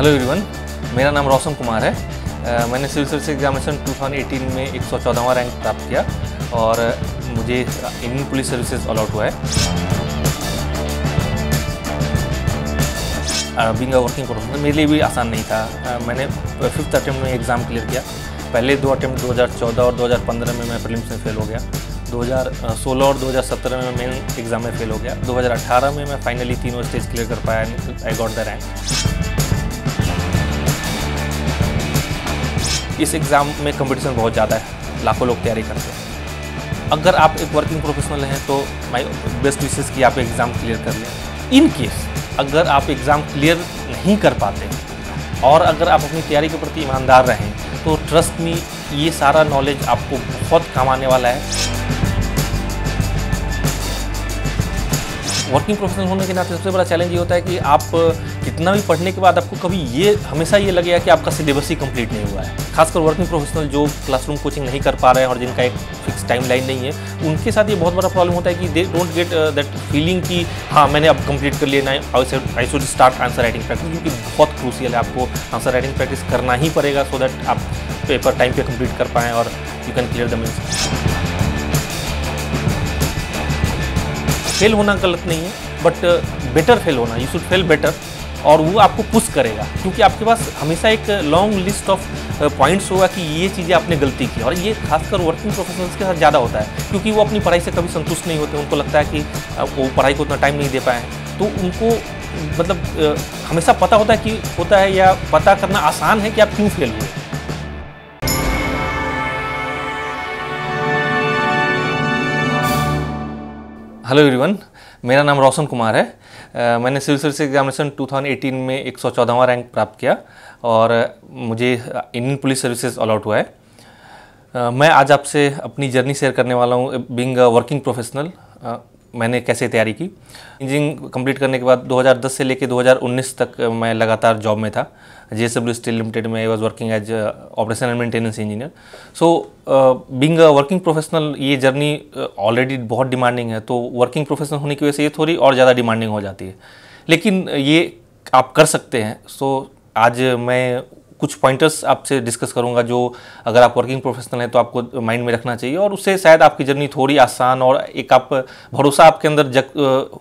Hello everyone मेरा नाम रोशन कुमार है मैंने सिविल सर्विस एग्जामिनेशन 2018 में एक सौ चौदहवा रैंक प्राप्त किया और मुझे इंडियन पुलिस सर्विसेज अलॉट हुआ है बिंग वर्किंग प्रोफेशनल मेरे लिए भी आसान नहीं था मैंने फिफ्थ अटैम्प्ट में एग्ज़ाम क्लियर किया पहले दो अटैम्प्ट 2014 और 2015 में मैं फिल्म में फेल हो गया 2016 और 2017 में मेन एग्ज़ाम में फेल हो गया 2018 में मैं फाइनली तीनों स्टेज क्लियर कर पाया आई गॉट द रैंक इस एग्ज़ाम में कंपटीशन बहुत ज़्यादा है लाखों लोग तैयारी करते हैं अगर आप एक वर्किंग प्रोफेशनल हैं तो माई बेस्ट विशेष कि आप एग्ज़ाम क्लियर कर लें इन केस अगर आप एग्ज़ाम क्लियर नहीं कर पाते और अगर आप अपनी तैयारी के प्रति ईमानदार रहें तो ट्रस्ट में ये सारा नॉलेज आपको बहुत काम आने वाला है वर्किंग प्रोफेशनल होने के नाते सबसे बड़ा चैलेंज ये होता है कि आप कितना भी पढ़ने के बाद आपको कभी ये हमेशा ये लगेगा कि आपका सिलेबस ही कंप्लीट नहीं हुआ है खासकर वर्किंग प्रोफेशनल जो क्लासरूम कोचिंग नहीं कर पा रहे हैं और जिनका एक फिक्स टाइम लाइन नहीं है उनके साथ ये बहुत बड़ा प्रॉब्लम होता है कि they don't get that feeling कि हाँ मैंने अब कंप्लीट कर लेना है I should start answer writing practice क्योंकि बहुत क्रूसियल है आपको आंसर राइटिंग प्रैक्टिस करना ही पड़ेगा सो दैट आप पेपर टाइम पे कंप्लीट कर पाएँ और you can clear the mains fail होना गलत नहीं है बट बेटर फेल होना यू शुड फेल बेटर और वो आपको पुश करेगा क्योंकि आपके पास हमेशा एक लॉन्ग लिस्ट ऑफ पॉइंट्स होगा कि ये चीज़ें आपने गलती की और ये खासकर वर्किंग प्रोफेशनल्स के साथ ज़्यादा होता है क्योंकि वो अपनी पढ़ाई से कभी संतुष्ट नहीं होते उनको लगता है कि uh, वो पढ़ाई को उतना टाइम नहीं दे पाए तो उनको मतलब uh, हमेशा पता होता है कि होता है या पता करना आसान है कि आप क्यों फेल हुए हेलो एवरीवन मेरा नाम रोशन कुमार है मैंने सिविल सर्विस एग्जामिनेशन 2018 में एक सौ रैंक प्राप्त किया और मुझे इंडियन पुलिस सर्विसेज अलॉट हुआ है मैं आज आपसे अपनी जर्नी शेयर करने वाला हूँ बींग वर्किंग प्रोफेशनल मैंने कैसे तैयारी की इंजीनियरिंग कंप्लीट करने के बाद 2010 से लेकर 2019 तक मैं लगातार जॉब में था JSW Steel Limited I was working as operation and maintenance engineer. So being a working professional ये journey already बहुत demanding है तो working professional होने की वजह से ये थोड़ी और ज़्यादा demanding हो जाती है लेकिन ये आप कर सकते हैं सो so, आज मैं कुछ पॉइंटर्स आपसे डिस्कस करूँगा जो अगर आप वर्किंग प्रोफेशनल हैं तो आपको माइंड में रखना चाहिए और उससे शायद आपकी जर्नी थोड़ी आसान और एक आप भरोसा आपके अंदर जग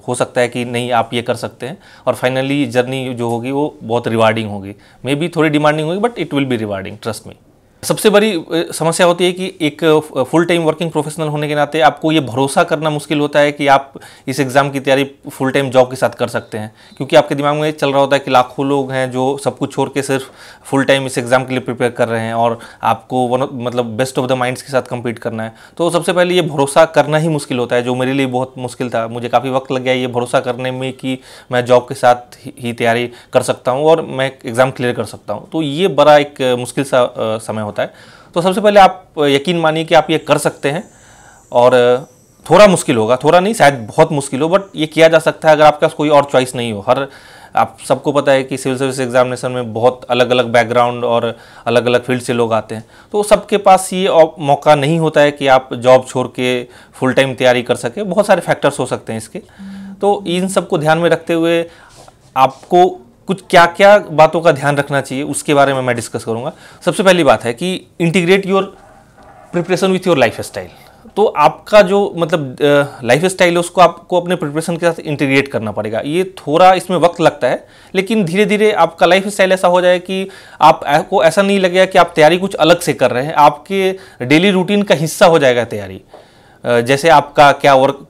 हो सकता है कि नहीं आप ये कर सकते हैं और फाइनली जर्नी जो होगी वो बहुत रिवार्डिंग होगी मे बी थोड़ी डिमांडिंग होगी but it will be rewarding trust me सबसे बड़ी समस्या होती है कि एक फुल टाइम वर्किंग प्रोफेशनल होने के नाते आपको ये भरोसा करना मुश्किल होता है कि आप इस एग्ज़ाम की तैयारी फुल टाइम जॉब के साथ कर सकते हैं क्योंकि आपके दिमाग में चल रहा होता है कि लाखों लोग हैं जो सब कुछ छोड़ के सिर्फ फुल टाइम इस एग्ज़ाम के लिए प्रिपेयर कर रहे हैं और आपको वन मतलब बेस्ट ऑफ द माइंड्स के साथ कम्पीट करना है तो सबसे पहले ये भरोसा करना ही मुश्किल होता है जो मेरे लिए बहुत मुश्किल था मुझे काफ़ी वक्त लग गया ये भरोसा करने में कि मैं जॉब के साथ ही तैयारी कर सकता हूँ और मैं एग्ज़ाम क्लियर कर सकता हूँ तो ये बड़ा एक मुश्किल सा समय होता है तो सबसे पहले आप यकीन मानिए कि आप ये कर सकते हैं और थोड़ा मुश्किल होगा थोड़ा नहीं शायद बहुत मुश्किल हो बट ये किया जा सकता है अगर आपके पास कोई और चॉइस नहीं हो हर आप सबको पता है कि सिविल सर्विस एग्जामिनेशन में बहुत अलग अलग बैकग्राउंड और अलग अलग फील्ड से लोग आते हैं तो सबके पास ये मौका नहीं होता है कि आप जॉब छोड़ के फुल टाइम तैयारी कर सके बहुत सारे फैक्टर्स हो सकते हैं इसके तो इन सबको ध्यान में रखते हुए आपको कुछ क्या क्या बातों का ध्यान रखना चाहिए उसके बारे में मैं डिस्कस करूंगा सबसे पहली बात है कि integrate your preparation with your lifestyle तो आपका जो मतलब लाइफ स्टाइल है उसको आपको अपने प्रिपरेशन के साथ इंटीग्रेट करना पड़ेगा ये थोड़ा इसमें वक्त लगता है लेकिन धीरे धीरे आपका लाइफ स्टाइल ऐसा हो जाए कि आपको ऐसा नहीं लगेगा कि आप तैयारी कुछ अलग से कर रहे हैं आपके डेली रूटीन का हिस्सा हो जाएगा तैयारी जैसे आपका क्या वर्क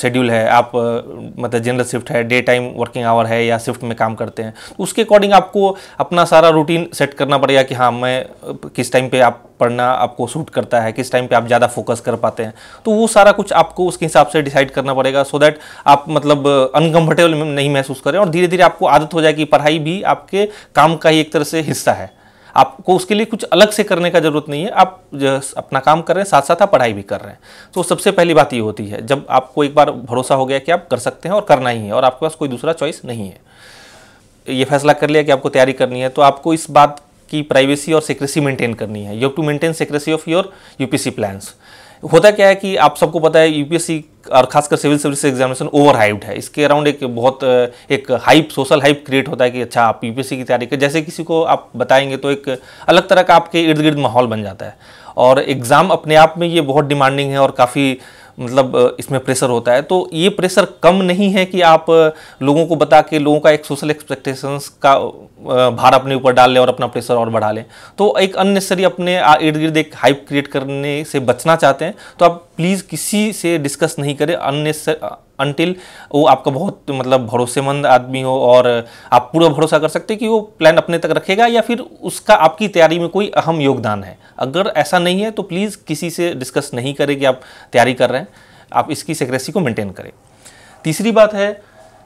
शेड्यूल है आप मतलब जनरल शिफ्ट है डे टाइम वर्किंग आवर है या शिफ्ट में काम करते हैं तो उसके अकॉर्डिंग आपको अपना सारा रूटीन सेट करना पड़ेगा कि हाँ मैं किस टाइम पे आप पढ़ना आपको सूट करता है किस टाइम पे आप ज़्यादा फोकस कर पाते हैं तो वो सारा कुछ आपको उसके हिसाब से डिसाइड करना पड़ेगा सो दैट आप मतलब अनकम्फर्टेबल नहीं महसूस करें और धीरे धीरे आपको आदत हो जाए कि पढ़ाई भी आपके काम का ही एक तरह से हिस्सा है आपको उसके लिए कुछ अलग से करने का ज़रूरत नहीं है आप अपना काम कर रहे हैं साथ साथ आप पढ़ाई भी कर रहे हैं तो सबसे पहली बात ये होती है जब आपको एक बार भरोसा हो गया कि आप कर सकते हैं और करना ही है और आपके पास कोई दूसरा चॉइस नहीं है ये फैसला कर लिया कि आपको तैयारी करनी है तो आपको इस बात की प्राइवेसी और सिक्रेसी मेंटेन करनी है you have to maintain secrecy of your UPSC plans होता क्या है कि आप सबको पता है यूपीएससी और खासकर civil service examination overhyped है इसके अराउंड एक बहुत एक हाइप सोशल हाइप क्रिएट होता है कि अच्छा आप यूपीएससी की तैयारी करें जैसे किसी को आप बताएंगे तो एक अलग तरह का आपके इर्द गिर्द माहौल बन जाता है और एग्ज़ाम अपने आप में ये बहुत डिमांडिंग है और काफ़ी मतलब इसमें प्रेशर होता है तो ये प्रेशर कम नहीं है कि आप लोगों को बता के लोगों का एक सोशल एक्सपेक्टेशंस का भार अपने ऊपर डाल लें और अपना प्रेशर और बढ़ा लें तो एक अननेसरी अपने इर्द गिर्द एक हाइप क्रिएट करने से बचना चाहते हैं तो आप प्लीज़ किसी से डिस्कस नहीं करें अननेसरी अनटिल वो आपका बहुत मतलब भरोसेमंद आदमी हो और आप पूरा भरोसा कर सकते कि वो प्लान अपने तक रखेगा या फिर उसका आपकी तैयारी में कोई अहम योगदान है अगर ऐसा नहीं है तो प्लीज़ किसी से डिस्कस नहीं करें कि आप तैयारी कर रहे हैं आप इसकी सिक्रेसी को मेंटेन करें तीसरी बात है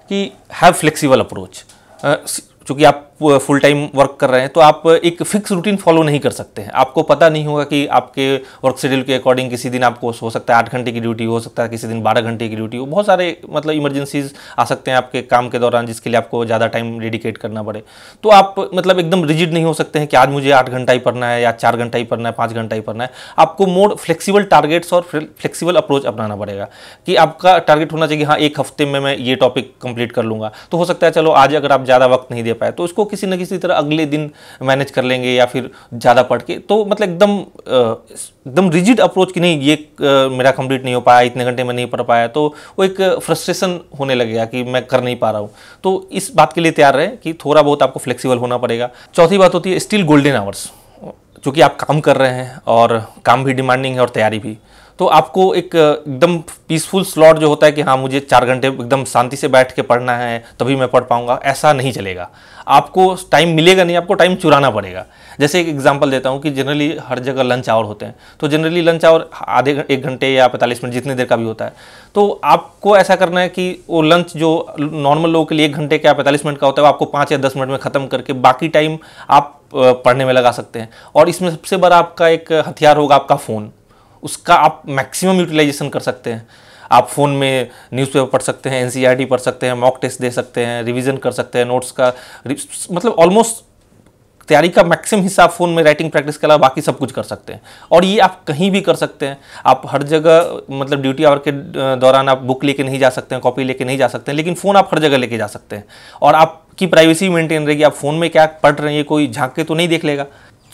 कि हैव फ्लेक्सिबल अप्रोच चूँकि आप फुल टाइम वर्क कर रहे हैं तो आप एक फिक्स रूटीन फॉलो नहीं कर सकते हैं आपको पता नहीं होगा कि आपके वर्क शेड्यूल के अकॉर्डिंग किसी दिन आपको हो सकता है आठ घंटे की ड्यूटी हो सकता है किसी दिन बारह घंटे की ड्यूटी हो बहुत सारे मतलब इमरजेंसीज आ सकते हैं आपके काम के दौरान जिसके लिए आपको ज़्यादा टाइम डेडिकेट करना पड़े तो आप मतलब एकदम रिजिड नहीं हो सकते हैं कि आज मुझे आठ घंटा ही पढ़ना है या चार घंटा ही पढ़ना है पाँच घंटा ही पढ़ना है आपको मोर फ्लेक्सीबल टारगेट्स और फ्लेक्सीबल अप्रोच अपनाना पड़ेगा कि आपका टारगेट होना चाहिए हाँ एक हफ्ते में मैं ये टॉपिक कंप्लीट कर लूँगा तो हो सकता है चलो आज अगर आप ज़्यादा वक्त नहीं दे पाए तो उसको किसी न किसी तरह अगले दिन मैनेज कर लेंगे या फिर ज़्यादा पढ़ के तो मतलब एकदम एकदम रिजिड अप्रोच कि नहीं ये मेरा कंप्लीट नहीं हो पाया इतने घंटे में नहीं पढ़ पाया तो वो एक फ्रस्ट्रेशन होने लगेगा कि मैं कर नहीं पा रहा हूँ तो इस बात के लिए तैयार रहे कि थोड़ा बहुत आपको फ्लेक्सीबल होना पड़ेगा चौथी बात होती है स्टिल गोल्डन आवर्स चूँकि आप काम कर रहे हैं और काम भी डिमांडिंग है और तैयारी भी तो आपको एक एकदम पीसफुल स्लॉट जो होता है कि हाँ मुझे चार घंटे एकदम शांति से बैठ के पढ़ना है तभी मैं पढ़ पाऊँगा ऐसा नहीं चलेगा आपको टाइम मिलेगा नहीं आपको टाइम चुराना पड़ेगा जैसे एक एग्जाम्पल देता हूँ कि जनरली हर जगह लंच आवर होते हैं तो जनरली लंच आवर आधे एक घंटे या पैंतालीस मिनट जितने देर का भी होता है तो आपको ऐसा करना है कि वो लंच जो नॉर्मल लोगों के लिए एक घंटे का पैंतालीस मिनट का होता है वो आपको पाँच या दस मिनट में ख़त्म करके बाकी टाइम आप पढ़ने में लगा सकते हैं और इसमें सबसे बड़ा आपका एक हथियार होगा आपका फ़ोन उसका आप मैक्सिमम यूटिलाइजेशन कर सकते हैं आप फ़ोन में न्यूज़पेपर पढ़ सकते हैं एनसीईआरटी e पढ़ सकते हैं मॉक टेस्ट दे सकते हैं रिवीजन कर सकते हैं नोट्स का मतलब ऑलमोस्ट तैयारी का मैक्सिमम हिस्सा आप फ़ोन में राइटिंग प्रैक्टिस के अलावा बाकी सब कुछ कर सकते हैं और ये आप कहीं भी कर सकते हैं आप हर जगह मतलब ड्यूटी आवर के दौरान आप बुक लेके नहीं जा सकते हैं कॉपी लेके नहीं जा सकते हैं लेकिन फ़ोन आप हर जगह लेके जा सकते हैं और आपकी प्राइवेसी मेंटेन रहेगी आप फ़ोन में क्या पढ़ रहे हैं ये कोई झांक के तो नहीं देख लेगा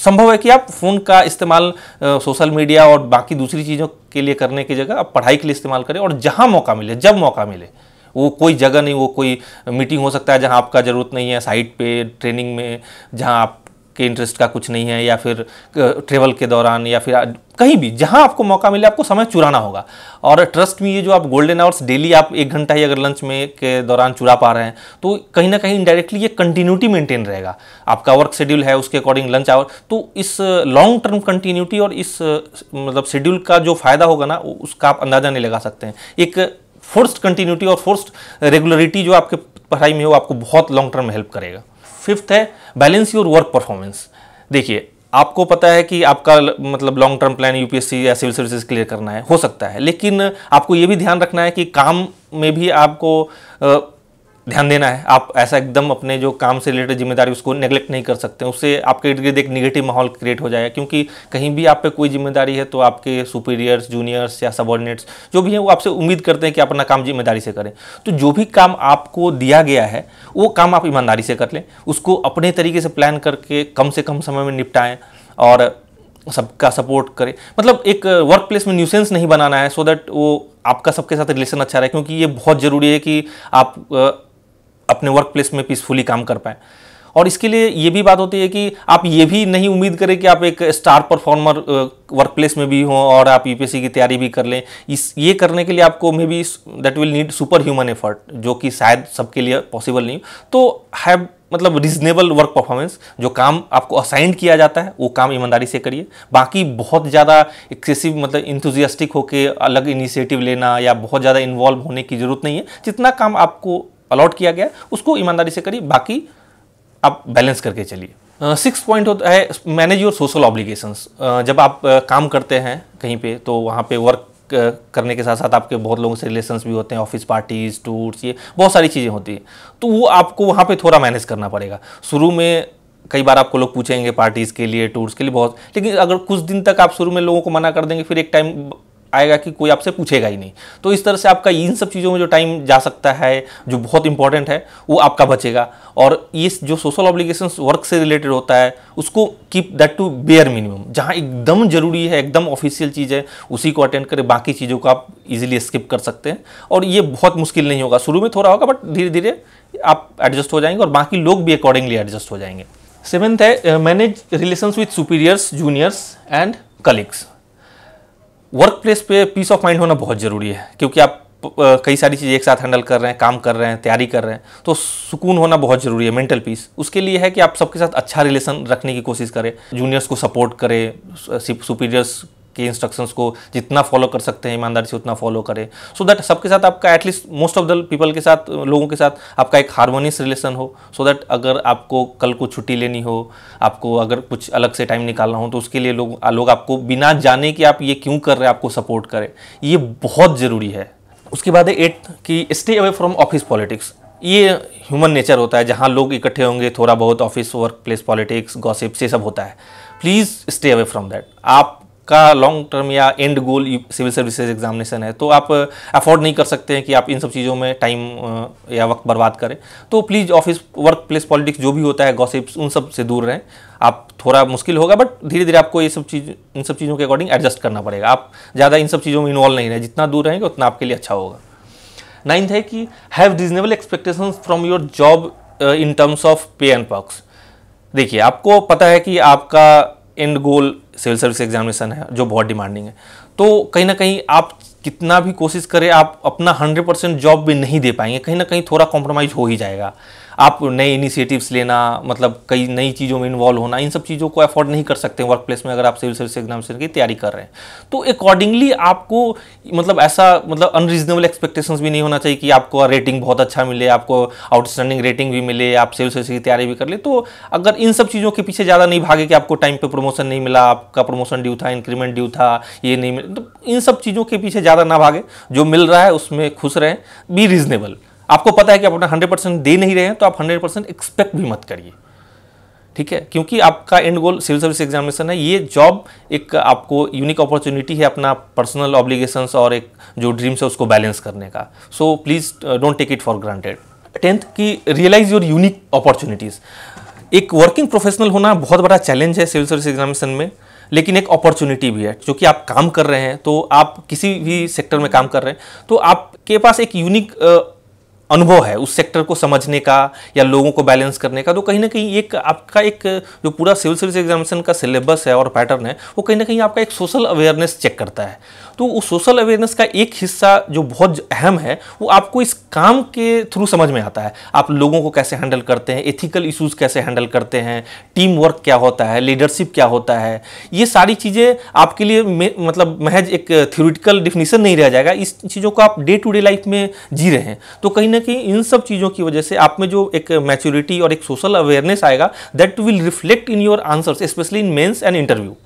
संभव है कि आप फ़ोन का इस्तेमाल सोशल मीडिया और बाकी दूसरी चीज़ों के लिए करने की जगह आप पढ़ाई के लिए इस्तेमाल करें और जहाँ मौका मिले जब मौका मिले वो कोई जगह नहीं वो कोई मीटिंग हो सकता है जहाँ आपका ज़रूरत नहीं है साइट पे ट्रेनिंग में जहाँ आप के इंटरेस्ट का कुछ नहीं है या फिर ट्रेवल के दौरान या फिर कहीं भी जहां आपको मौका मिले आपको समय चुराना होगा और ट्रस्ट में ये जो आप गोल्डन आवर्स डेली आप एक घंटा ही अगर लंच में के दौरान चुरा पा रहे हैं तो कहीं ना कहीं इनडायरेक्टली ये कंटिन्यूटी मेंटेन रहेगा आपका वर्क शेड्यूल है उसके अकॉर्डिंग लंच आवर तो इस लॉन्ग टर्म कंटिन्यूटी और इस मतलब शेड्यूल का जो फ़ायदा होगा ना उसका आप अंदाज़ा नहीं लगा सकते हैं एक फोर्स्ड कंटिन्यूटी और फोर्स्ड रेगुलरिटी जो आपके पढ़ाई में हो आपको बहुत लॉन्ग टर्म हेल्प करेगा फिफ्थ है बैलेंस योर वर्क परफॉर्मेंस देखिए आपको पता है कि आपका मतलब लॉन्ग टर्म प्लान यूपीएससी या सिविल सर्विसेज क्लियर करना है हो सकता है लेकिन आपको ये भी ध्यान रखना है कि काम में भी आपको ध्यान देना है आप ऐसा एकदम अपने जो काम से रिलेटेड जिम्मेदारी उसको नेग्लेक्ट नहीं कर सकते उससे आपके इर्द गिर्द एक निगेटिव माहौल क्रिएट हो जाएगा क्योंकि कहीं भी आप पे कोई जिम्मेदारी है तो आपके सुपीरियर्स जूनियर्स या सबॉर्डिनेट्स जो भी हैं वो आपसे उम्मीद करते हैं कि अपना काम जिम्मेदारी से करें तो जो भी काम आपको दिया गया है वो काम आप ईमानदारी से कर लें उसको अपने तरीके से प्लान करके कम से कम समय में निपटाएँ और सबका सपोर्ट करें मतलब एक वर्क प्लेस में न्यूसेंस नहीं बनाना है सो दैट वो आपका सबके साथ रिलेशन अच्छा रहे क्योंकि ये बहुत ज़रूरी है कि आप अपने वर्क प्लेस में पीसफुली काम कर पाएँ और इसके लिए ये भी बात होती है कि आप ये भी नहीं उम्मीद करें कि आप एक स्टार परफॉर्मर वर्क प्लेस में भी हों और आप यूपीएससी e की तैयारी भी कर लें इस ये करने के लिए आपको maybe that will need superhuman effort जो कि शायद सबके लिए पॉसिबल नहीं तो हैव मतलब रिजनेबल वर्क परफॉर्मेंस जो काम आपको असाइंड किया जाता है वो काम ईमानदारी से करिए बाकी बहुत ज़्यादा एक्सेसिव मतलब इंथुजियास्टिक होकर अलग इनिशिएटिव लेना या बहुत ज़्यादा इन्वॉल्व होने की ज़रूरत नहीं है जितना काम आपको अलॉट किया गया उसको ईमानदारी से करिए बाकी आप बैलेंस करके चलिए सिक्स पॉइंट होता है मैनेज योर सोशल ऑब्लिगेशंस जब आप काम करते हैं कहीं पे तो वहाँ पे वर्क करने के साथ साथ आपके बहुत लोगों से रिलेशंस भी होते हैं ऑफिस पार्टीज़ टूर्स ये बहुत सारी चीज़ें होती हैं तो वो आपको वहाँ पे थोड़ा मैनेज करना पड़ेगा शुरू में कई बार आपको लोग पूछेंगे पार्टीज़ के लिए टूर्स के लिए बहुत लेकिन अगर कुछ दिन तक आप शुरू में लोगों को मना कर देंगे फिर एक टाइम आएगा कि कोई आपसे पूछेगा ही नहीं तो इस तरह से आपका इन सब चीज़ों में जो टाइम जा सकता है जो बहुत इंपॉर्टेंट है वो आपका बचेगा और ये जो सोशल ऑब्लिगेशन वर्क से रिलेटेड होता है उसको keep that to bare minimum जहाँ एकदम ज़रूरी है एकदम ऑफिशियल चीज़ है उसी को अटेंड करें बाकी चीज़ों को आप इजिली स्किप कर सकते हैं और ये बहुत मुश्किल नहीं होगा शुरू में थोड़ा होगा बट धीरे धीरे आप एडजस्ट हो जाएंगे और बाकी लोग भी अकॉर्डिंगली एडजस्ट हो जाएंगे सेवेंथ है manage relations with superiors juniors and colleagues workplace पर पीस ऑफ माइंड होना बहुत ज़रूरी है क्योंकि आप कई सारी चीज़ें एक साथ हैंडल कर रहे हैं काम कर रहे हैं तैयारी कर रहे हैं तो सुकून होना बहुत ज़रूरी है मेंटल पीस उसके लिए है कि आप सबके साथ अच्छा रिलेशन रखने की कोशिश करें जूनियर्स को सपोर्ट करें सुपीरियर्स के इंस्ट्रक्शंस को जितना फॉलो कर सकते हैं ईमानदारी से उतना फॉलो करें सो दैट सबके साथ आपका at least most of the people के साथ लोगों के साथ आपका एक हारमोनियस रिलेशन हो सो so दैट अगर आपको कल को छुट्टी लेनी हो आपको अगर कुछ अलग से टाइम निकालना हो तो उसके लिए लोग लोग आपको बिना जाने कि आप ये क्यों कर रहे हैं आपको सपोर्ट करें ये बहुत ज़रूरी है उसके बाद है एट कि stay away from office politics ये ह्यूमन नेचर होता है जहाँ लोग इकट्ठे होंगे थोड़ा बहुत office workplace politics gossips ये सब होता है please stay away from that आप का लॉन्ग टर्म या end goal civil services examination है तो आप अफोर्ड uh, नहीं कर सकते हैं कि आप इन सब चीज़ों में टाइम uh, या वक्त बर्बाद करें तो please office workplace politics जो भी होता है गॉसिप्स उन सब से दूर रहें आप थोड़ा मुश्किल होगा बट धीरे धीरे आपको ये सब चीज़ इन सब चीज़ों के अकॉर्डिंग एडजस्ट करना पड़ेगा आप ज़्यादा इन सब चीज़ों में इन्वॉल्व नहीं रहे जितना दूर रहेंगे उतना आपके लिए अच्छा होगा नाइन्थ है कि have reasonable expectation from your job in terms of pay and perks देखिए आपको पता है कि आपका end goal civil service examination है जो बहुत डिमांडिंग है तो कहीं ना कहीं आप कितना भी कोशिश करें आप अपना हंड्रेड परसेंट जॉब भी नहीं दे पाएंगे कहीं ना कहीं थोड़ा कॉम्प्रोमाइज़ हो ही जाएगा आप नए इनिशिएटिव्स लेना मतलब कई नई चीज़ों में इन्वॉल्व होना इन सब चीज़ों को अफोर्ड नहीं कर सकते वर्क प्लेस में अगर आप सिविल सर्विस एग्जामिनेशन की तैयारी कर रहे हैं तो अकॉर्डिंगली आपको मतलब ऐसा मतलब अनरीजनेबल एक्सपेक्टेशंस भी नहीं होना चाहिए कि आपको रेटिंग बहुत अच्छा मिले आपको आउटस्टैंडिंग रेटिंग भी मिले आप सिविल सर्विस की तैयारी भी कर ले तो अगर इन सब चीज़ों के पीछे ज़्यादा नहीं भागे कि आपको टाइम पर प्रमोशन नहीं मिला आपका प्रमोशन ड्यू था इंक्रीमेंट ड्यू था ये नहीं मिला तो इन सब चीज़ों के पीछे ज़्यादा ना भागे जो मिल रहा है उसमें खुश रहें बी रीजनेबल आपको पता है कि आप अपना हंड्रेड परसेंट दे नहीं रहे हैं तो आप हंड्रेड परसेंट एक्सपेक्ट भी मत करिए ठीक है क्योंकि आपका end goal civil service examination है ये जॉब एक आपको यूनिक अपॉर्चुनिटी है अपना पर्सनल ऑब्लिगेशंस और एक जो ड्रीम्स है उसको बैलेंस करने का so please don't take it for granted tenth की रियलाइज योर यूनिक अपॉर्चुनिटीज़ एक वर्किंग प्रोफेशनल होना बहुत बड़ा चैलेंज है सिविल सर्विस एग्जामिनेशन में लेकिन एक अपॉर्चुनिटी भी है जो कि आप काम कर रहे हैं तो आप किसी भी सेक्टर में काम कर रहे हैं तो आपके पास एक यूनिक अनुभव है उस सेक्टर को समझने का या लोगों को बैलेंस करने का तो कहीं ना कहीं एक आपका एक जो पूरा सिविल सर्विस एग्जामिनेशन का सिलेबस है और पैटर्न है वो कहीं ना कहीं आपका एक सोशल अवेयरनेस चेक करता है तो वो सोशल अवेयरनेस का एक हिस्सा जो बहुत अहम है वो आपको इस काम के थ्रू समझ में आता है आप लोगों को कैसे हैंडल करते हैं एथिकल इश्यूज कैसे हैंडल करते हैं टीम वर्क क्या होता है लीडरशिप क्या होता है ये सारी चीज़ें आपके लिए मतलब महज एक थ्योरिटिकल डिफिनीसन नहीं रह जाएगा इस चीज़ों को आप डे टू डे लाइफ में जी रहे हैं तो कहीं ना कहीं इन सब चीज़ों की वजह से आप में जो एक मैच्योरिटी और एक सोशल अवेयरनेस आएगा that will reflect in your answers specially in mains and interview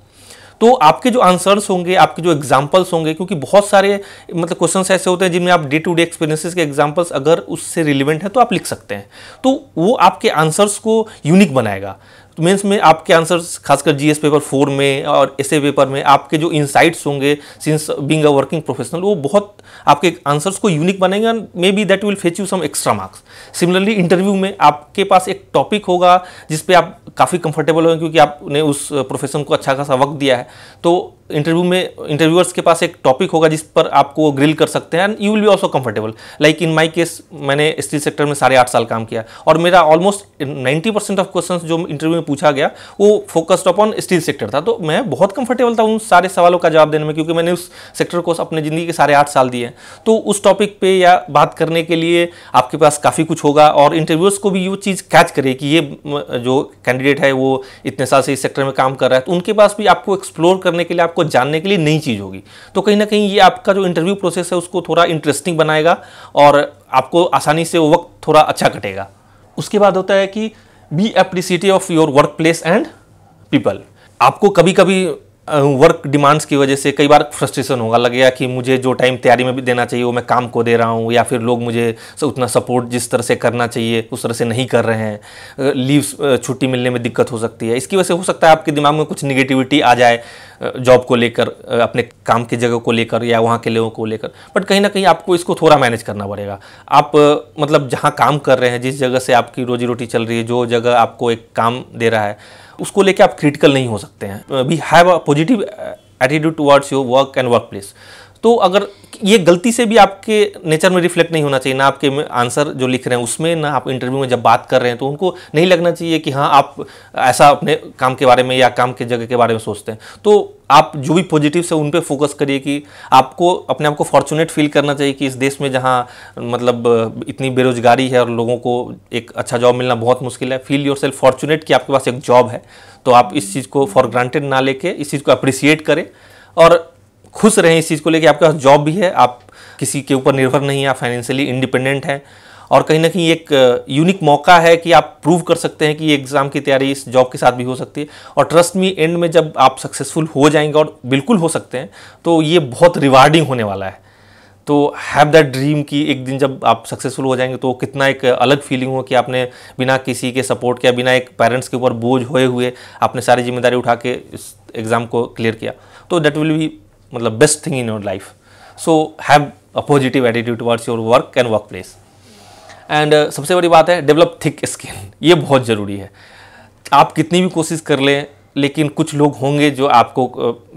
तो आपके जो आंसर्स होंगे आपके जो एग्जाम्पल्स होंगे क्योंकि बहुत सारे मतलब क्वेश्चन ऐसे होते हैं जिनमें आप डे टू डे एक्सपीरियंसिस के एग्जाम्पल्स अगर उससे रिलेवेंट है तो आप लिख सकते हैं तो वो आपके आंसर्स को यूनिक बनाएगा तो मेंस में आपके आंसर्स खासकर जीएस पेपर फोर में और एस पेपर में आपके जो इनसाइट्स होंगे since being a working professional वो बहुत आपके आंसर्स को यूनिक बनेंगे and maybe that will fetch you some extra marks similarly interview में आपके पास एक टॉपिक होगा जिसपे आप काफ़ी कंफर्टेबल होंगे क्योंकि आपने उस प्रोफेशन को अच्छा खासा वक्त दिया है तो इंटरव्यू में इंटरव्यूअर्स के पास एक टॉपिक होगा जिस पर आपको ग्रिल कर सकते हैं and you will be also comfortable like in my case मैंने स्टील सेक्टर में साढ़े आठ साल काम किया और मेरा almost ninety percent of question जो इंटरव्यू में पूछा गया वो फोकस्ड अपॉन स्टील सेक्टर था तो मैं बहुत कंफर्टेबल था उन सारे सवालों का जवाब देने में क्योंकि मैंने उस सेक्टर को अपने ज़िंदगी के सारे आठ साल दिए तो उस टॉपिक पर या बात करने के लिए आपके पास काफ़ी कुछ होगा और इंटरव्यूअर्स को भी ये चीज़ कैच करे कि ये जो कैंडिडेट है वो इतने साल से इस सेक्टर में काम कर रहा है तो उनके पास भी आपको एक्सप्लोर करने के लिए आप आपको जानने के लिए नई चीज़ होगी तो कहीं ना कहीं ये आपका जो इंटरव्यू प्रोसेस है उसको थोड़ा इंटरेस्टिंग बनाएगा और आपको आसानी से वो वक्त थोड़ा अच्छा कटेगा उसके बाद होता है कि be appreciative of your workplace and people आपको कभी कभी वर्क डिमांड्स की वजह से कई बार फ्रस्ट्रेशन होगा लगेगा कि मुझे जो टाइम तैयारी में भी देना चाहिए वो मैं काम को दे रहा हूँ या फिर लोग मुझे उतना सपोर्ट जिस तरह से करना चाहिए उस तरह से नहीं कर रहे हैं लीव्स छुट्टी मिलने में दिक्कत हो सकती है इसकी वजह से हो सकता है आपके दिमाग में कुछ निगेटिविटी आ जाए जॉब को लेकर अपने काम की जगह को लेकर या वहाँ के लोगों को लेकर बट कहीं ना कहीं आपको इसको थोड़ा मैनेज करना पड़ेगा आप मतलब जहाँ काम कर रहे हैं जिस जगह से आपकी रोजी रोटी चल रही है जो जगह आपको एक काम दे रहा है उसको लेके आप क्रिटिकल नहीं हो सकते हैं we have a positive attitude towards your work and workplace तो अगर ये गलती से भी आपके नेचर में रिफ्लेक्ट नहीं होना चाहिए ना आपके आंसर जो लिख रहे हैं उसमें ना आप इंटरव्यू में जब बात कर रहे हैं तो उनको नहीं लगना चाहिए कि हाँ आप ऐसा अपने काम के बारे में या काम के जगह के बारे में सोचते हैं तो आप जो भी पॉजिटिव से उन पर फोकस करिए कि आपको अपने आप को फॉर्चुनेट फील करना चाहिए कि इस देश में जहाँ मतलब इतनी बेरोजगारी है और लोगों को एक अच्छा जॉब मिलना बहुत मुश्किल है फील योर सेल्फ फॉर्चुनेट कि आपके पास एक जॉब है तो आप इस चीज़ को फॉर ग्रांटेड ना लेके इस चीज़ को अप्रिसिएट करें और खुश रहें इस चीज़ को लेकर आपके पास जॉब भी है आप किसी के ऊपर निर्भर नहीं है आप फाइनेंशियली इंडिपेंडेंट हैं और कहीं ना कहीं एक यूनिक मौका है कि आप प्रूव कर सकते हैं कि ये एग्ज़ाम की तैयारी इस जॉब के साथ भी हो सकती है और ट्रस्ट मी एंड में जब आप सक्सेसफुल हो जाएंगे और बिल्कुल हो सकते हैं तो ये बहुत रिवार्डिंग होने वाला है तो हैव दैट ड्रीम कि एक दिन जब आप सक्सेसफुल हो जाएंगे तो कितना एक अलग फीलिंग हो कि आपने बिना किसी के सपोर्ट के बिना एक पेरेंट्स के ऊपर बोझ होए हुए आपने सारी जिम्मेदारी उठा के इस एग्ज़ाम को क्लियर किया तो दैट विल बी मतलब best thing in your life so have a positive attitude towards your work and workplace and सबसे बड़ी बात है डेवलप थिक स्किन ये बहुत ज़रूरी है आप कितनी भी कोशिश कर लें लेकिन कुछ लोग होंगे जो आपको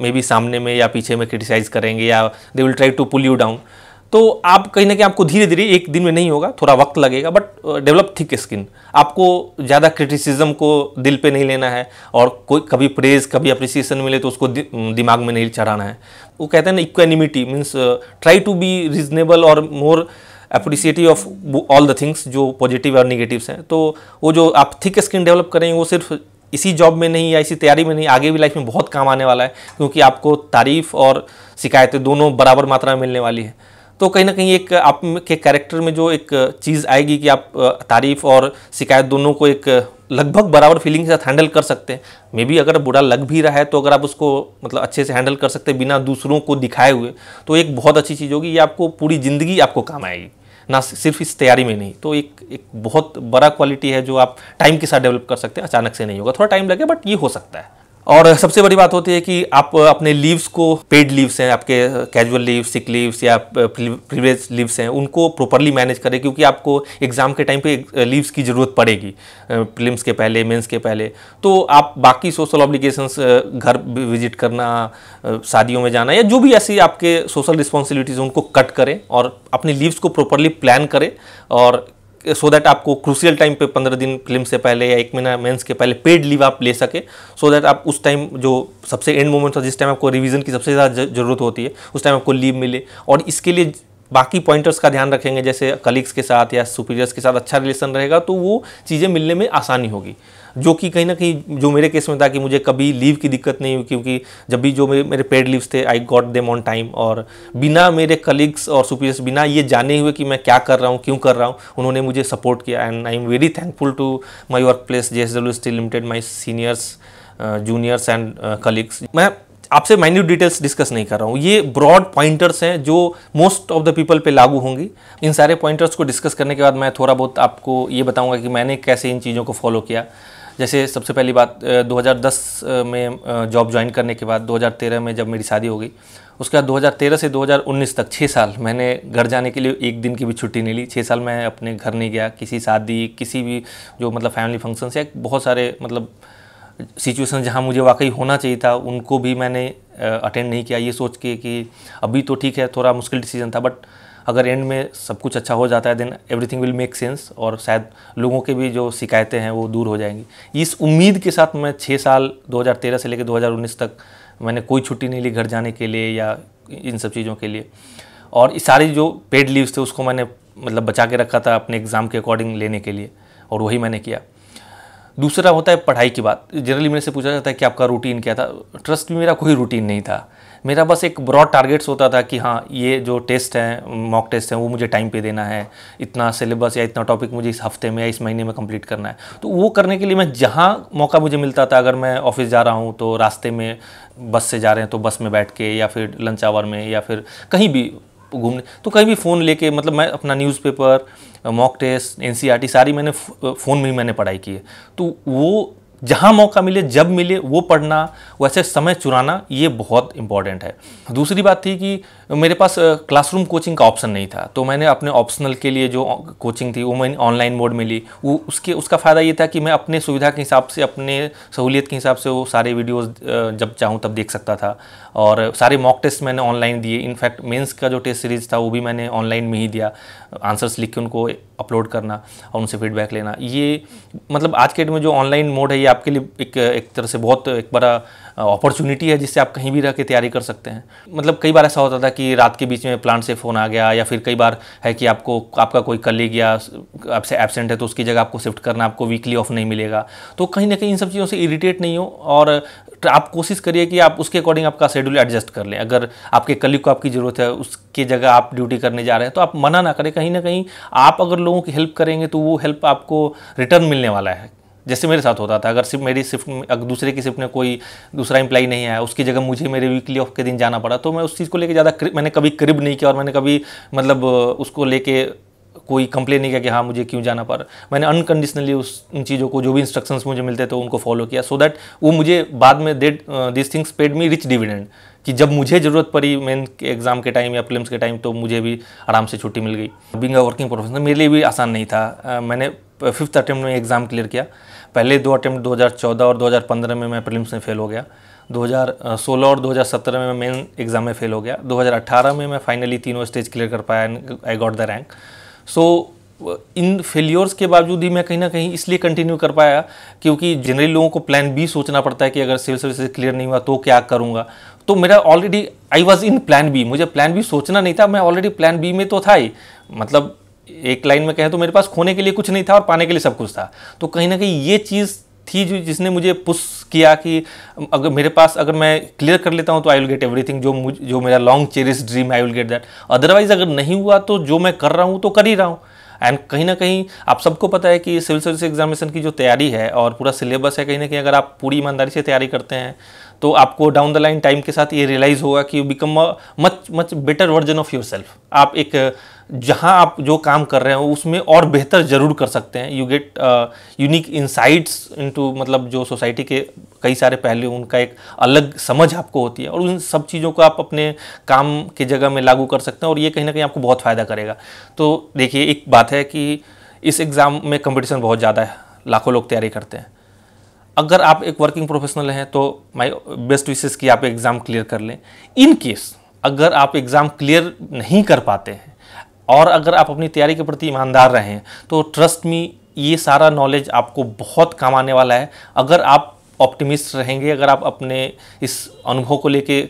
मे uh, बी सामने में या पीछे में क्रिटिसाइज़ करेंगे या they will try to pull you down तो आप कहीं ना कहीं आपको धीरे धीरे एक दिन में नहीं होगा थोड़ा वक्त लगेगा बट डेवलप थिक स्किन आपको ज़्यादा क्रिटिसिज्म को दिल पे नहीं लेना है और कोई कभी प्रेज कभी अप्रिसिएशन मिले तो उसको दि, दिमाग में नहीं चढ़ाना है वो कहते हैं ना equanimity means try to be reasonable और more appreciative of all the things जो पॉजिटिव और निगेटिव्स हैं तो वो जो आप थिक स्किन डेवलप करेंगे वो सिर्फ इसी जॉब में नहीं या इसी तैयारी में नहीं आगे भी लाइफ में बहुत काम आने वाला है क्योंकि आपको तारीफ़ और शिकायतें दोनों बराबर मात्रा में मिलने वाली है तो कहीं ना कहीं एक आप के कैरेक्टर में जो एक चीज़ आएगी कि आप तारीफ और शिकायत दोनों को एक लगभग बराबर फीलिंग के साथ हैंडल कर सकते हैं मे बी अगर बुरा लग भी रहा है तो अगर आप उसको मतलब अच्छे से हैंडल कर सकते हैं बिना दूसरों को दिखाए हुए तो एक बहुत अच्छी चीज़ होगी ये आपको पूरी ज़िंदगी आपको काम आएगी ना सिर्फ इस तैयारी में नहीं तो एक एक बहुत बड़ा क्वालिटी है जो आप टाइम के साथ डेवलप कर सकते हैं अचानक से नहीं होगा थोड़ा टाइम लगे बट ये हो सकता है और सबसे बड़ी बात होती है कि आप अपने लीव्स को पेड लीव्स हैं आपके कैजुअल लीव्स सिक लीव्स या प्रीवियस लीव्स हैं उनको प्रॉपरली मैनेज करें क्योंकि आपको एग्ज़ाम के टाइम पे लीव्स की ज़रूरत पड़ेगी प्रिलिम्स के पहले मेंस के पहले तो आप बाकी सोशल ऑब्लिगेशंस घर विजिट करना शादियों में जाना या जो भी ऐसी आपके सोशल रिस्पॉन्सिबिलिटीज़ उनको कट करें और अपनी लीव्स को प्रॉपरली प्लान करें और सो दैट आपको क्रूसियल टाइम पे पंद्रह दिन फिल्म से पहले या एक महीना मेंस के पहले पेड लीव आप ले सके सो दैट आप उस टाइम जो सबसे एंड मोमेंट था जिस टाइम आपको रिवीजन की सबसे ज़्यादा जरूरत होती है उस टाइम आपको लीव मिले और इसके लिए बाकी पॉइंटर्स का ध्यान रखेंगे जैसे कलीग्स के साथ या सुपीरियर्स के साथ अच्छा रिलेशन रहेगा तो वो चीज़ें मिलने में आसानी होगी जो कि कहीं ना कहीं जो मेरे केस में था कि मुझे कभी लीव की दिक्कत नहीं हुई क्योंकि जब भी जो मेरे पेड लीव्स थे I got them on time और बिना मेरे कलीग्स और सुपीरियर्स बिना ये जाने हुए कि मैं क्या कर रहा हूँ क्यों कर रहा हूँ उन्होंने मुझे सपोर्ट किया and I am very thankful to my workplace J S W steel limited my seniors juniors and colleagues मैं आपसे माइन्यूट डिटेल्स डिस्कस नहीं कर रहा हूँ ये ब्रॉड पॉइंटर्स हैं जो मोस्ट ऑफ द पीपल पे लागू होंगी इन सारे पॉइंटर्स को डिस्कस करने के बाद मैं थोड़ा बहुत आपको ये बताऊंगा कि मैंने कैसे इन चीज़ों को फॉलो किया जैसे सबसे पहली बात 2010 में जॉब ज्वाइन करने के बाद 2013 में जब मेरी शादी हो गई उसके बाद 2013 से 2019 तक छः साल मैंने घर जाने के लिए एक दिन की भी छुट्टी नहीं ली छः साल मैं अपने घर नहीं गया किसी शादी किसी भी जो मतलब फैमिली फंक्शन या बहुत सारे मतलब सिचुएशन जहाँ मुझे वाकई होना चाहिए था उनको भी मैंने अटेंड नहीं किया ये सोच के कि अभी तो ठीक है थोड़ा मुश्किल डिसीजन था बट अगर एंड में सब कुछ अच्छा हो जाता है then everything will make sense और शायद लोगों के भी जो शिकायतें हैं वो दूर हो जाएंगी इस उम्मीद के साथ मैं छः साल 2013 से लेकर 2019 तक मैंने कोई छुट्टी नहीं ली घर जाने के लिए या इन सब चीज़ों के लिए और सारी जो पेड लीव्स थे उसको मैंने मतलब बचा के रखा था अपने एग्ज़ाम के अकॉर्डिंग लेने के लिए और वही मैंने किया दूसरा होता है पढ़ाई की बात जनरली मेरे से पूछा जाता है कि आपका रूटीन क्या था ट्रस्ट में मेरा कोई रूटीन नहीं था मेरा बस एक ब्रॉड टारगेट्स होता था कि हाँ ये जो टेस्ट हैं मॉक टेस्ट हैं वो मुझे टाइम पे देना है इतना सिलेबस या इतना टॉपिक मुझे इस हफ्ते में या इस महीने में कंप्लीट करना है तो वो करने के लिए मैं जहाँ मौका मुझे मिलता था अगर मैं ऑफिस जा रहा हूँ तो रास्ते में बस से जा रहे हैं तो बस में बैठ के या फिर लंच आवर में या फिर कहीं भी घूमने तो कहीं भी फ़ोन लेके मतलब मैं अपना न्यूज़पेपर मॉक टेस्ट एन सारी मैंने फ़ोन में ही मैंने पढ़ाई की है तो वो जहाँ मौका मिले जब मिले वो पढ़ना वैसे समय चुराना ये बहुत इंपॉर्टेंट है दूसरी बात थी कि मेरे पास क्लासरूम कोचिंग का ऑप्शन नहीं था तो मैंने अपने ऑप्शनल के लिए जो कोचिंग थी वो मैंने ऑनलाइन मोड में ली वो उसके उसका फ़ायदा ये था कि मैं अपने सुविधा के हिसाब से अपने सहूलियत के हिसाब से वो सारे वीडियोस जब चाहूँ तब देख सकता था और सारे मॉक टेस्ट मैंने ऑनलाइन दिए इनफैक्ट मेन्स का जो टेस्ट सीरीज था वो भी मैंने ऑनलाइन में ही दिया आंसर्स लिख के उनको अपलोड करना और उनसे फीडबैक लेना ये मतलब आज के डेट में जो ऑनलाइन मोड है ये आपके लिए एक एक तरह से बहुत एक बड़ा अपॉर्चुनिटी है जिससे आप कहीं भी रह के तैयारी कर सकते हैं मतलब कई बार ऐसा होता था कि रात के बीच में प्लान से फ़ोन आ गया या फिर कई बार है कि आपको आपका कोई कलीग या आपसे एबसेंट है तो उसकी जगह आपको शिफ्ट करना आपको वीकली ऑफ नहीं मिलेगा तो कहीं ना कहीं इन सब चीज़ों से इरीटेट नहीं हो और आप कोशिश करिए कि आप उसके अकॉर्डिंग आपका शेड्यूल एडजस्ट कर लें अगर आपके कलीग को आपकी ज़रूरत है उसकी जगह आप ड्यूटी करने जा रहे हैं तो आप मना ना करें कहीं ना कहीं आप अगर लोगों की हेल्प करेंगे तो वो हेल्प आपको रिटर्न मिलने वाला है जैसे मेरे साथ होता था अगर सिर्फ मेरी शिफ्ट अगर दूसरे की शिफ्ट में कोई दूसरा इंप्लाई नहीं आया उसकी जगह मुझे मेरे वीकली ऑफ के दिन जाना पड़ा तो मैं उस चीज़ को लेकर ज़्यादा मैंने कभी करीब नहीं किया और मैंने कभी मतलब उसको लेके कोई कंप्लेन नहीं किया कि हाँ मुझे क्यों जाना पड़ा मैंने अनकंडीशनली उस उन चीज़ों को जो भी इंस्ट्रक्शंस मुझे मिलते थे उनको फॉलो किया सो so दैट वो मुझे बाद में that this things paid me rich dividend कि जब मुझे ज़रूरत पड़ी मेन एग्ज़ाम के टाइम या फिल्म के टाइम तो मुझे भी आराम से छुट्टी मिल गई बिंग अ वर्किंग प्रोफेशनल मेरे लिए भी आसान नहीं था uh, मैंने फिफ्थ अटैम्प्ट में एग्ज़ाम क्लियर किया पहले दो अटैम्प्ट 2014 और 2015 में मैं प्रीलिम्स में फ़ेल हो गया 2016 और 2017 में मैं मेन एग्ज़ाम में फ़ेल हो गया 2018 में मैं फाइनली तीनों स्टेज क्लियर कर पाया I got the rank so in failures के बावजूद ही मैं कहीं ना कहीं इसलिए कंटिन्यू कर पाया क्योंकि जनरली लोगों को प्लान बी सोचना पड़ता है कि अगर सिविल सर्विस क्लियर नहीं हुआ तो क्या करूँगा तो मेरा already I was in plan B मुझे प्लान बी सोचना नहीं था मैं ऑलरेडी प्लान बी में तो था ही मतलब एक लाइन में कहें तो मेरे पास खोने के लिए कुछ नहीं था और पाने के लिए सब कुछ था तो कहीं ना कहीं ये चीज़ थी जो जिसने मुझे पुश किया कि अगर मेरे पास अगर मैं क्लियर कर लेता हूँ तो आई विल गेट एवरीथिंग जो मुझ जो मेरा long cherished dream I will get that otherwise अगर नहीं हुआ तो जो मैं कर रहा हूँ तो कर ही रहा हूँ एंड कहीं ना कहीं आप सबको पता है कि सिविल सर्विस एग्जामिनेशन की जो तैयारी है और पूरा सिलेबस है कहीं ना कहीं अगर आप पूरी ईमानदारी से तैयारी करते हैं तो आपको डाउन द लाइन टाइम के साथ ये रियलाइज़ होगा कि you become much much better version of yourself आप एक जहां आप जो काम कर रहे हो उसमें और बेहतर ज़रूर कर सकते हैं you get unique insights into मतलब जो सोसाइटी के कई सारे पहलू उनका एक अलग समझ आपको होती है और उन सब चीज़ों को आप अपने काम के जगह में लागू कर सकते हैं और ये कहीं ना कहीं आपको बहुत फ़ायदा करेगा तो देखिए एक बात है कि इस एग्ज़ाम में कंपटीशन बहुत ज़्यादा है लाखों लोग तैयारी करते हैं अगर आप एक वर्किंग प्रोफेशनल हैं तो माई बेस्ट विशेष कि आप एग्ज़ाम क्लियर कर लें इन केस अगर आप एग्ज़ाम क्लियर नहीं कर पाते हैं और अगर आप अपनी तैयारी के प्रति ईमानदार रहें तो ट्रस्ट मी ये सारा नॉलेज आपको बहुत काम आने वाला है अगर आप ऑप्टिमिस्ट रहेंगे अगर आप अपने इस अनुभव को लेके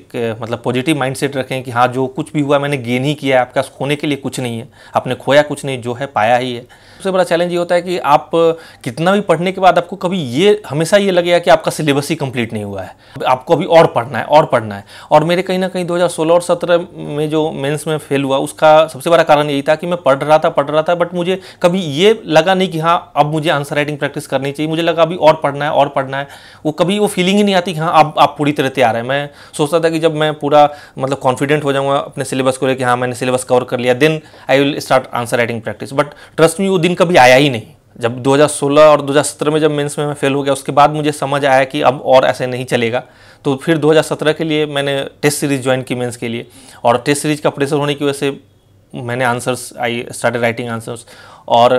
मतलब पॉजिटिव माइंडसेट रखें कि हाँ जो कुछ भी हुआ मैंने गेन ही किया है आपके पास खोने के लिए कुछ नहीं है आपने खोया कुछ नहीं जो है पाया ही है सबसे बड़ा चैलेंज ये होता है कि आप कितना भी पढ़ने के बाद आपको कभी ये हमेशा ये लगेगा कि आपका सिलेबस ही कंप्लीट नहीं हुआ है आपको अभी और पढ़ना है और पढ़ना है और मेरे कहीं ना कहीं दो और सत्रह में जो मेन्स में फेल हुआ उसका सबसे बड़ा कारण यही था कि मैं पढ़ रहा था पढ़ रहा था बट मुझे कभी ये लगा नहीं कि हाँ अब मुझे आंसर राइटिंग प्रैक्टिस करनी चाहिए मुझे लगा अभी और पढ़ना है और पढ़ना है वो कभी वो फीलिंग ही नहीं आती कि हाँ आप आप पूरी तरह तैयार है मैं सोचता था कि जब मैं पूरा मतलब कॉन्फिडेंट हो जाऊँगा अपने सिलेबस को लेकर हाँ मैंने सिलेबस कवर कर लिया then I will start answer writing practice but trust me वो दिन कभी आया ही नहीं जब 2016 और 2017 में जब मेंस में मैं फेल हो गया उसके बाद मुझे समझ आया कि अब और ऐसे नहीं चलेगा तो फिर 2017 के लिए मैंने टेस्ट सीरीज़ ज्वाइन की मेंस के लिए और टेस्ट सीरीज़ का प्रेशर होने की वजह से मैंने answers I start writing answers और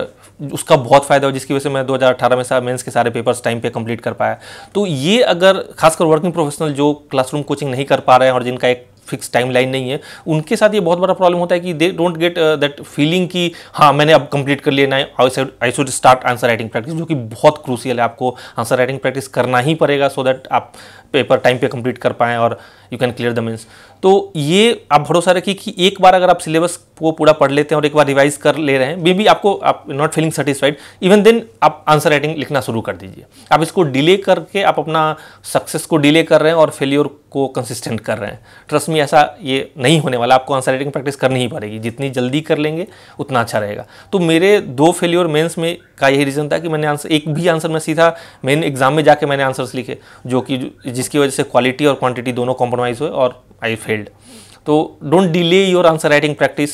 उसका बहुत फ़ायदा हो जिसकी वजह से मैं 2018 में सारे मेंस के सारे पेपर्स टाइम पे कंप्लीट कर पाया तो ये अगर खासकर वर्किंग प्रोफेशनल जो क्लासरूम कोचिंग नहीं कर पा रहे हैं और जिनका एक फिक्स टाइमलाइन नहीं है उनके साथ ये बहुत बड़ा प्रॉब्लम होता है कि they don't get that feeling कि हाँ मैंने अब कंप्लीट कर लिया ना I should start answer writing practice जो कि बहुत क्रूसियल है आपको आंसर राइटिंग प्रैक्टिस करना ही पड़ेगा सो so दैट आप पेपर टाइम पे कंप्लीट कर पाएँ और you can clear the mains तो ये आप भरोसा रखिए कि एक बार अगर आप सिलेबस को पूरा पढ़ लेते हैं और एक बार रिवाइज कर ले रहे हैं मे बी आपको आप not feeling satisfied even then आप आंसर राइटिंग लिखना शुरू कर दीजिए आप इसको डिले करके आप अपना सक्सेस को डिले कर रहे हैं और फेल्योर को कंसिस्टेंट कर रहे हैं ट्रस्ट में ऐसा ये नहीं होने वाला आपको आंसर राइटिंग प्रैक्टिस करनी ही पड़ेगी जितनी जल्दी कर लेंगे उतना अच्छा रहेगा तो मेरे दो फेल्योर मेन्स में का यही रीज़न था कि मैंने आंसर एक भी आंसर में सीधा मेन एग्जाम में जाके मैंने आंसर्स लिखे जो कि जिसकी वजह से क्वालिटी और क्वांटिटी दोनों कॉम्प्रोमाइज हुए और आई फेल्ड तो don't delay your answer writing practice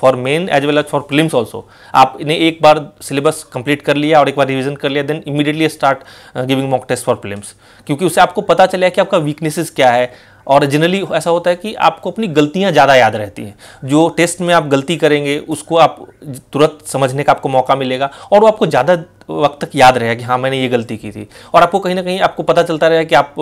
for main as well as for films also आपने एक बार सिलेबस कंप्लीट कर लिया और एक बार रिवीजन कर लिया then immediately start giving mock test for films क्योंकि उससे आपको पता चला कि आपका वीकनेसेस क्या है ऑरिजिनली ऐसा होता है कि आपको अपनी गलतियां ज़्यादा याद रहती हैं जो टेस्ट में आप गलती करेंगे उसको आप तुरंत समझने का आपको मौका मिलेगा और वो आपको ज़्यादा वक्त तक याद रहेगा कि हाँ मैंने ये गलती की थी और आपको कहीं ना कहीं आपको पता चलता रहेगा कि आप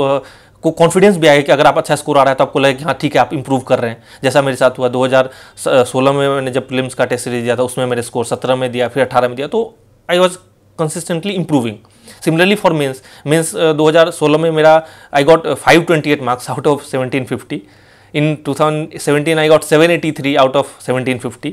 को कॉन्फिडेंस भी आएगा कि अगर आप अच्छा स्कोर आ रहा है तो आपको लगे कि हाँ ठीक है आप इंप्रूव कर रहे हैं जैसा मेरे साथ हुआ 2016 में मैंने जब प्रिलिम्स का टेस्ट सीरीज दिया था उसमें मेरे स्कोर 17 में दिया फिर 18 में दिया तो I was consistently improving similarly for mains mains 2016 में मेरा I got 528 marks out of 1750 in 2017 I got 783 out of 1750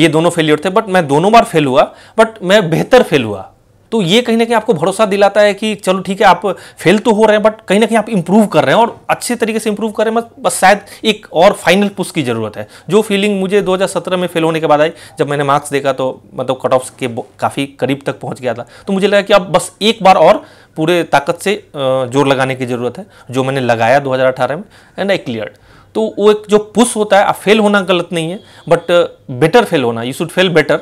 ये दोनों फेलियर थे बट मैं दोनों बार फेल हुआ बट मैं बेहतर फेल हुआ तो ये कहीं ना कहीं आपको भरोसा दिलाता है कि चलो ठीक है आप फेल तो हो रहे हैं बट कहीं ना कहीं आप इम्प्रूव कर रहे हैं और अच्छे तरीके से इम्प्रूव कर रहे हैं बस शायद एक और फाइनल पुश की ज़रूरत है जो फीलिंग मुझे 2017 में फेल होने के बाद आई जब मैंने मार्क्स देखा तो मतलब कट ऑफ के काफ़ी करीब तक पहुँच गया था तो मुझे लगा कि अब बस एक बार और पूरे ताकत से जोर लगाने की ज़रूरत है जो मैंने लगाया दो में एंड आई क्लियर तो वो एक जो पुश होता है फेल होना गलत नहीं है बट बेटर फेल होना यू शुड फेल बेटर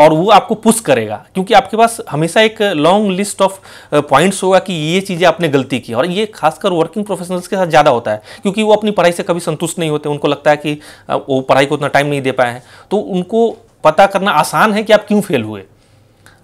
और वो आपको पुश करेगा क्योंकि आपके पास हमेशा एक लॉन्ग लिस्ट ऑफ पॉइंट्स होगा कि ये चीज़ें आपने गलती की और ये खासकर वर्किंग प्रोफेशनल्स के साथ ज़्यादा होता है क्योंकि वो अपनी पढ़ाई से कभी संतुष्ट नहीं होते उनको लगता है कि uh, वो पढ़ाई को उतना टाइम नहीं दे पाए हैं तो उनको पता करना आसान है कि आप क्यों फेल हुए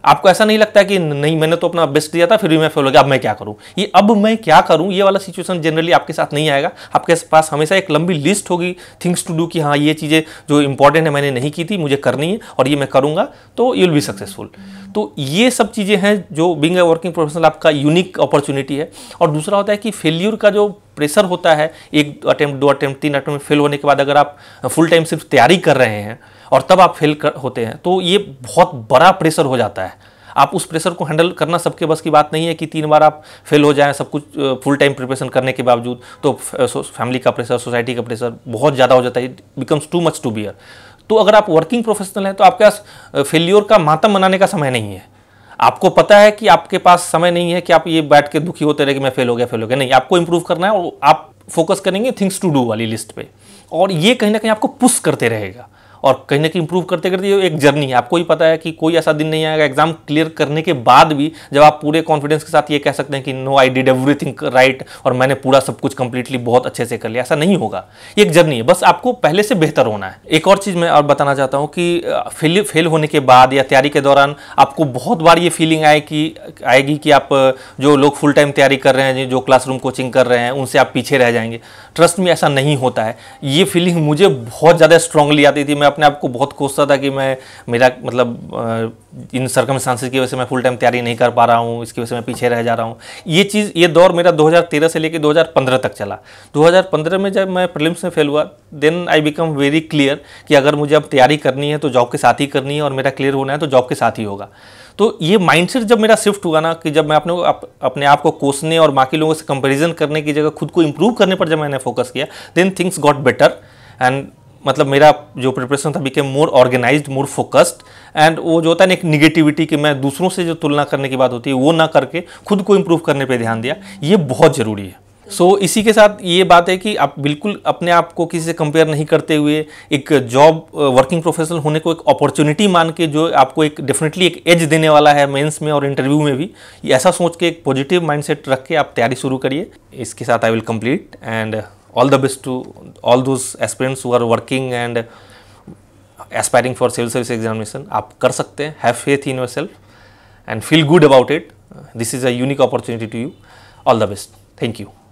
आपको ऐसा नहीं लगता कि नहीं मैंने तो अपना बेस्ट दिया था फिर भी मैं फेल हो गया अब मैं क्या करूँ ये अब मैं क्या करूँ ये वाला सिचुएशन जनरली आपके साथ नहीं आएगा आपके पास हमेशा एक लंबी लिस्ट होगी थिंग्स टू डू कि हाँ ये चीज़ें जो इंपॉर्टेंट है मैंने नहीं की थी मुझे करनी है और ये मैं करूँगा तो यू विल बी सक्सेसफुल तो ये सब चीज़ें हैं जो बिंग ए वर्किंग प्रोफेशनल आपका यूनिक अपॉर्चुनिटी है और दूसरा होता है कि फेल्यूर का जो प्रेशर होता है एक अटैम्प्ट दो अटैम्प्ट तीन अटैम्प्ट फेल होने के बाद अगर आप फुल टाइम सिर्फ तैयारी कर रहे हैं और तब आप फेल कर, होते हैं तो ये बहुत बड़ा प्रेशर हो जाता है आप उस प्रेशर को हैंडल करना सबके बस की बात नहीं है कि तीन बार आप फेल हो जाएं सब कुछ फुल टाइम प्रिपरेशन करने के बावजूद तो फैमिली का प्रेशर सोसाइटी का प्रेशर बहुत ज़्यादा हो जाता है becomes too much to bear तो अगर आप वर्किंग प्रोफेशनल हैं तो आपके पास फेल्योर का मातम मनाने का समय नहीं है आपको पता है कि आपके पास समय नहीं है कि आप ये बैठ के दुखी होते रहे कि मैं फेल हो गया फेल हो गया नहीं आपको इम्प्रूव करना है और आप फोकस करेंगे थिंग्स टू डू वाली लिस्ट पे और ये कहीं ना कहीं आपको पुश करते रहेगा और कहीं ना कहीं इंप्रूव करते करते एक जर्नी है आपको ही पता है कि कोई ऐसा दिन नहीं आएगा एग्जाम क्लियर करने के बाद भी जब आप पूरे कॉन्फिडेंस के साथ ये कह सकते हैं कि no I did everything right और मैंने पूरा सब कुछ कंप्लीटली बहुत अच्छे से कर लिया ऐसा नहीं होगा ये एक जर्नी है बस आपको पहले से बेहतर होना है एक और चीज़ मैं और बताना चाहता हूँ कि फेल फेल होने के बाद या तैयारी के दौरान आपको बहुत बार ये फीलिंग आए कि आएगी कि आप जो लोग फुल टाइम तैयारी कर रहे हैं जो क्लासरूम कोचिंग कर रहे हैं उनसे आप पीछे रह जाएंगे ट्रस्ट में ऐसा नहीं होता है ये फीलिंग मुझे बहुत ज़्यादा स्ट्रांगली आती थी मैं अपने आप को बहुत कोसता था कि मैं मेरा मतलब इन सरकम की वजह से मैं फुल टाइम तैयारी नहीं कर पा रहा हूँ इसकी वजह से मैं पीछे रह जा रहा हूँ ये चीज़ ये दौर मेरा 2013 से लेकर 2015 तक चला 2015 में जब मैं प्रिलिम्स में फेल हुआ then I became very clear कि अगर मुझे अब तैयारी करनी है तो जॉब के साथ ही करनी है और मेरा क्लियर होना है तो जॉब के साथ ही होगा तो ये माइंडसेट जब मेरा शिफ्ट हुआ ना कि जब मैं अपने अप, अपने आप को कोसने और बाकी लोगों से कंपेरिजन करने की जगह खुद को इम्प्रूव करने पर जब मैंने फोकस किया then things got better and मतलब मेरा जो प्रिपरेशन था became more organised more focused and वो जो होता है ना एक निगेटिविटी कि मैं दूसरों से जो तुलना करने की बात होती है वो ना करके खुद को इम्प्रूव करने पे ध्यान दिया ये बहुत ज़रूरी है सो so, इसी के साथ ये बात है कि आप बिल्कुल अपने आप को किसी से कंपेयर नहीं करते हुए एक जॉब वर्किंग प्रोफेशनल होने को एक अपॉर्चुनिटी मान के जो आपको एक डेफिनेटली एक एज देने वाला है मेंस में और इंटरव्यू में भी ऐसा सोच के एक पॉजिटिव माइंडसेट रख के आप तैयारी शुरू करिए इसके साथ I will complete and all the best to all those aspirants who are working and aspiring for civil service examination aap kar sakte hain have faith in yourself and feel good about it this is a unique opportunity to you all the best thank you